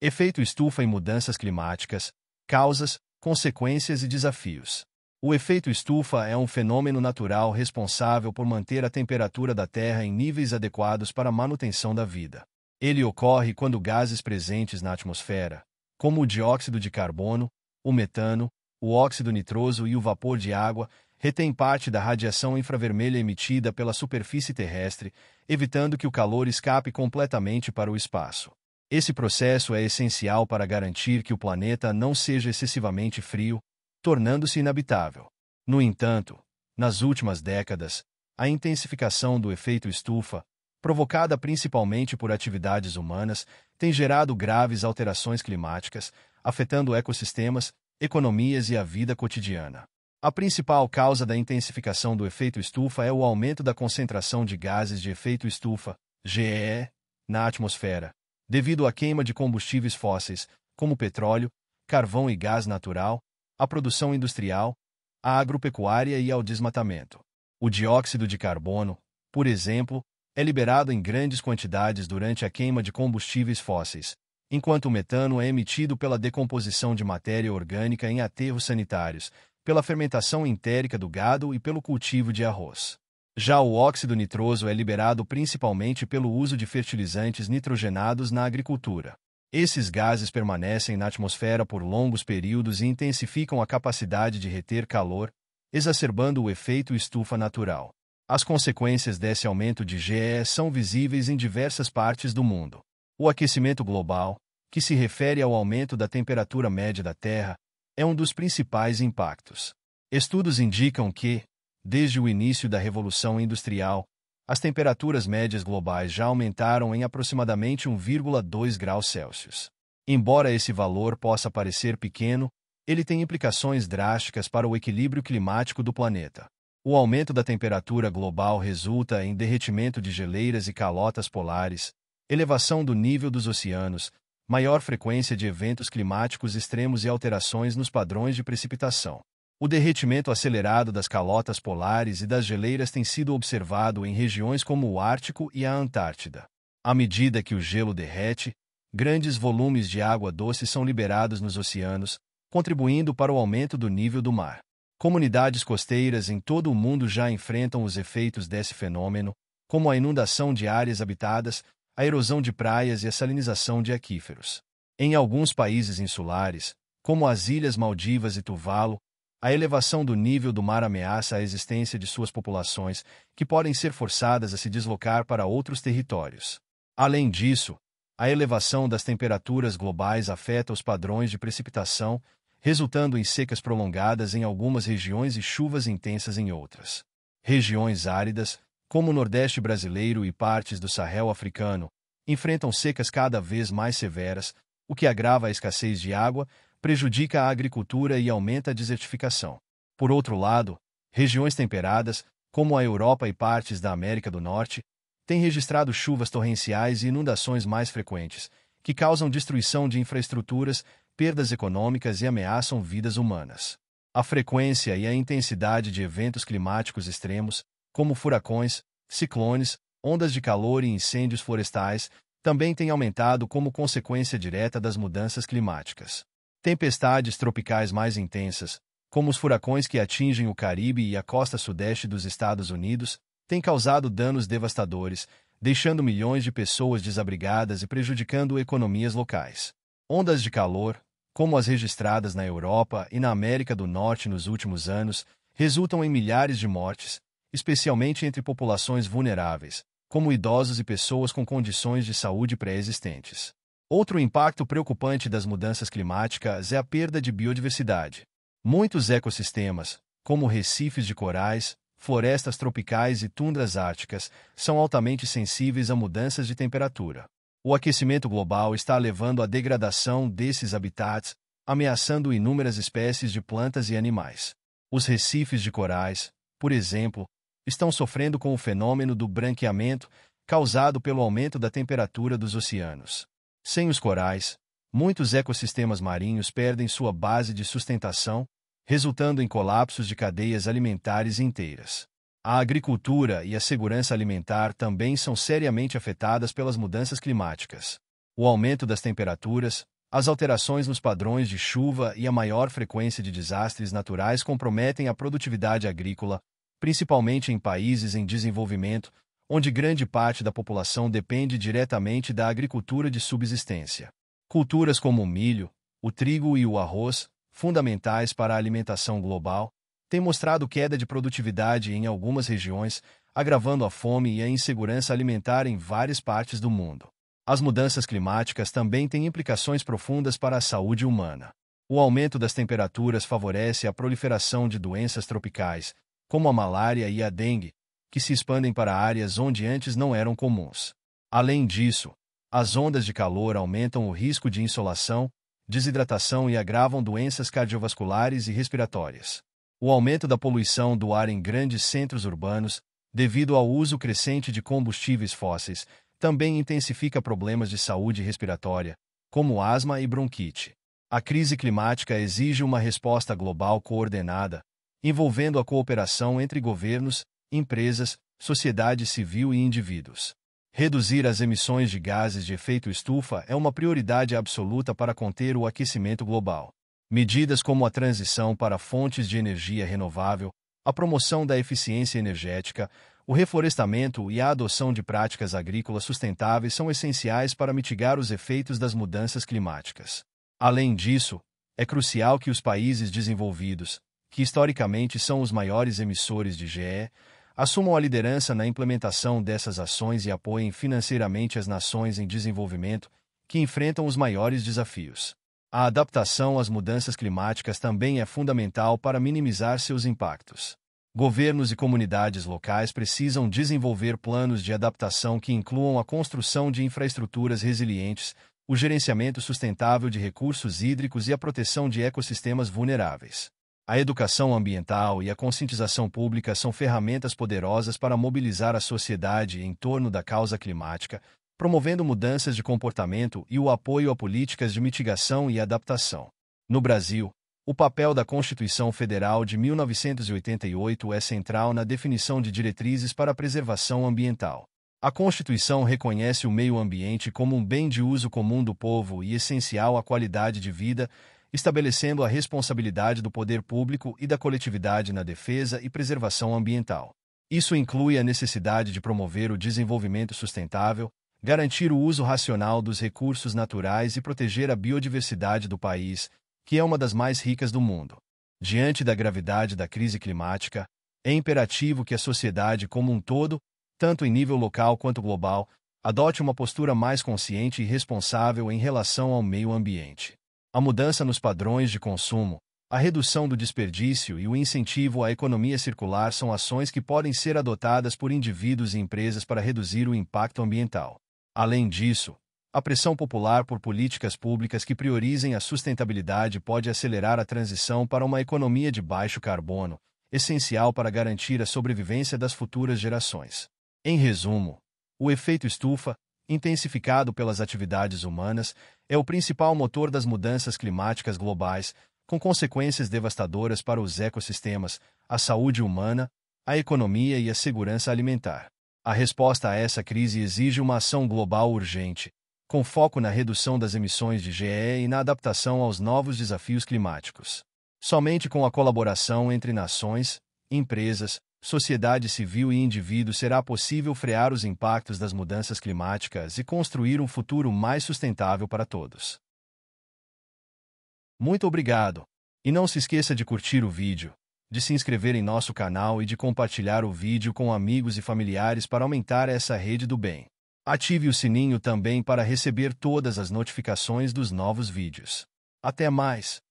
Efeito estufa e mudanças climáticas, causas, consequências e desafios. O efeito estufa é um fenômeno natural responsável por manter a temperatura da Terra em níveis adequados para a manutenção da vida. Ele ocorre quando gases presentes na atmosfera, como o dióxido de carbono, o metano, o óxido nitroso e o vapor de água, retêm parte da radiação infravermelha emitida pela superfície terrestre, evitando que o calor escape completamente para o espaço. Esse processo é essencial para garantir que o planeta não seja excessivamente frio, tornando-se inabitável. No entanto, nas últimas décadas, a intensificação do efeito estufa, provocada principalmente por atividades humanas, tem gerado graves alterações climáticas, afetando ecossistemas, economias e a vida cotidiana. A principal causa da intensificação do efeito estufa é o aumento da concentração de gases de efeito estufa, GEE, na atmosfera, devido à queima de combustíveis fósseis, como petróleo, carvão e gás natural, à produção industrial, à agropecuária e ao desmatamento. O dióxido de carbono, por exemplo, é liberado em grandes quantidades durante a queima de combustíveis fósseis, enquanto o metano é emitido pela decomposição de matéria orgânica em aterros sanitários, pela fermentação entérica do gado e pelo cultivo de arroz. Já o óxido nitroso é liberado principalmente pelo uso de fertilizantes nitrogenados na agricultura. Esses gases permanecem na atmosfera por longos períodos e intensificam a capacidade de reter calor, exacerbando o efeito estufa natural. As consequências desse aumento de GE são visíveis em diversas partes do mundo. O aquecimento global, que se refere ao aumento da temperatura média da Terra, é um dos principais impactos. Estudos indicam que, Desde o início da Revolução Industrial, as temperaturas médias globais já aumentaram em aproximadamente 1,2 graus Celsius. Embora esse valor possa parecer pequeno, ele tem implicações drásticas para o equilíbrio climático do planeta. O aumento da temperatura global resulta em derretimento de geleiras e calotas polares, elevação do nível dos oceanos, maior frequência de eventos climáticos extremos e alterações nos padrões de precipitação. O derretimento acelerado das calotas polares e das geleiras tem sido observado em regiões como o Ártico e a Antártida. À medida que o gelo derrete, grandes volumes de água doce são liberados nos oceanos, contribuindo para o aumento do nível do mar. Comunidades costeiras em todo o mundo já enfrentam os efeitos desse fenômeno, como a inundação de áreas habitadas, a erosão de praias e a salinização de aquíferos. Em alguns países insulares, como as Ilhas Maldivas e Tuvalu, a elevação do nível do mar ameaça a existência de suas populações, que podem ser forçadas a se deslocar para outros territórios. Além disso, a elevação das temperaturas globais afeta os padrões de precipitação, resultando em secas prolongadas em algumas regiões e chuvas intensas em outras. Regiões áridas, como o Nordeste brasileiro e partes do Sahel africano, enfrentam secas cada vez mais severas, o que agrava a escassez de água, prejudica a agricultura e aumenta a desertificação. Por outro lado, regiões temperadas, como a Europa e partes da América do Norte, têm registrado chuvas torrenciais e inundações mais frequentes, que causam destruição de infraestruturas, perdas econômicas e ameaçam vidas humanas. A frequência e a intensidade de eventos climáticos extremos, como furacões, ciclones, ondas de calor e incêndios florestais, também têm aumentado como consequência direta das mudanças climáticas. Tempestades tropicais mais intensas, como os furacões que atingem o Caribe e a costa sudeste dos Estados Unidos, têm causado danos devastadores, deixando milhões de pessoas desabrigadas e prejudicando economias locais. Ondas de calor, como as registradas na Europa e na América do Norte nos últimos anos, resultam em milhares de mortes, especialmente entre populações vulneráveis, como idosos e pessoas com condições de saúde pré-existentes. Outro impacto preocupante das mudanças climáticas é a perda de biodiversidade. Muitos ecossistemas, como recifes de corais, florestas tropicais e tundras árticas, são altamente sensíveis a mudanças de temperatura. O aquecimento global está levando à degradação desses habitats, ameaçando inúmeras espécies de plantas e animais. Os recifes de corais, por exemplo, estão sofrendo com o fenômeno do branqueamento causado pelo aumento da temperatura dos oceanos. Sem os corais, muitos ecossistemas marinhos perdem sua base de sustentação, resultando em colapsos de cadeias alimentares inteiras. A agricultura e a segurança alimentar também são seriamente afetadas pelas mudanças climáticas. O aumento das temperaturas, as alterações nos padrões de chuva e a maior frequência de desastres naturais comprometem a produtividade agrícola, principalmente em países em desenvolvimento, onde grande parte da população depende diretamente da agricultura de subsistência. Culturas como o milho, o trigo e o arroz, fundamentais para a alimentação global, têm mostrado queda de produtividade em algumas regiões, agravando a fome e a insegurança alimentar em várias partes do mundo. As mudanças climáticas também têm implicações profundas para a saúde humana. O aumento das temperaturas favorece a proliferação de doenças tropicais, como a malária e a dengue, que se expandem para áreas onde antes não eram comuns. Além disso, as ondas de calor aumentam o risco de insolação, desidratação e agravam doenças cardiovasculares e respiratórias. O aumento da poluição do ar em grandes centros urbanos, devido ao uso crescente de combustíveis fósseis, também intensifica problemas de saúde respiratória, como asma e bronquite. A crise climática exige uma resposta global coordenada, envolvendo a cooperação entre governos, empresas, sociedade civil e indivíduos. Reduzir as emissões de gases de efeito estufa é uma prioridade absoluta para conter o aquecimento global. Medidas como a transição para fontes de energia renovável, a promoção da eficiência energética, o reflorestamento e a adoção de práticas agrícolas sustentáveis são essenciais para mitigar os efeitos das mudanças climáticas. Além disso, é crucial que os países desenvolvidos, que historicamente são os maiores emissores de GE, assumam a liderança na implementação dessas ações e apoiem financeiramente as nações em desenvolvimento que enfrentam os maiores desafios. A adaptação às mudanças climáticas também é fundamental para minimizar seus impactos. Governos e comunidades locais precisam desenvolver planos de adaptação que incluam a construção de infraestruturas resilientes, o gerenciamento sustentável de recursos hídricos e a proteção de ecossistemas vulneráveis. A educação ambiental e a conscientização pública são ferramentas poderosas para mobilizar a sociedade em torno da causa climática, promovendo mudanças de comportamento e o apoio a políticas de mitigação e adaptação. No Brasil, o papel da Constituição Federal de 1988 é central na definição de diretrizes para a preservação ambiental. A Constituição reconhece o meio ambiente como um bem de uso comum do povo e essencial à qualidade de vida, estabelecendo a responsabilidade do poder público e da coletividade na defesa e preservação ambiental. Isso inclui a necessidade de promover o desenvolvimento sustentável, garantir o uso racional dos recursos naturais e proteger a biodiversidade do país, que é uma das mais ricas do mundo. Diante da gravidade da crise climática, é imperativo que a sociedade como um todo, tanto em nível local quanto global, adote uma postura mais consciente e responsável em relação ao meio ambiente a mudança nos padrões de consumo, a redução do desperdício e o incentivo à economia circular são ações que podem ser adotadas por indivíduos e empresas para reduzir o impacto ambiental. Além disso, a pressão popular por políticas públicas que priorizem a sustentabilidade pode acelerar a transição para uma economia de baixo carbono, essencial para garantir a sobrevivência das futuras gerações. Em resumo, o efeito estufa, intensificado pelas atividades humanas, é o principal motor das mudanças climáticas globais, com consequências devastadoras para os ecossistemas, a saúde humana, a economia e a segurança alimentar. A resposta a essa crise exige uma ação global urgente, com foco na redução das emissões de GE e na adaptação aos novos desafios climáticos. Somente com a colaboração entre nações, empresas, sociedade civil e indivíduo será possível frear os impactos das mudanças climáticas e construir um futuro mais sustentável para todos. Muito obrigado! E não se esqueça de curtir o vídeo, de se inscrever em nosso canal e de compartilhar o vídeo com amigos e familiares para aumentar essa rede do bem. Ative o sininho também para receber todas as notificações dos novos vídeos. Até mais!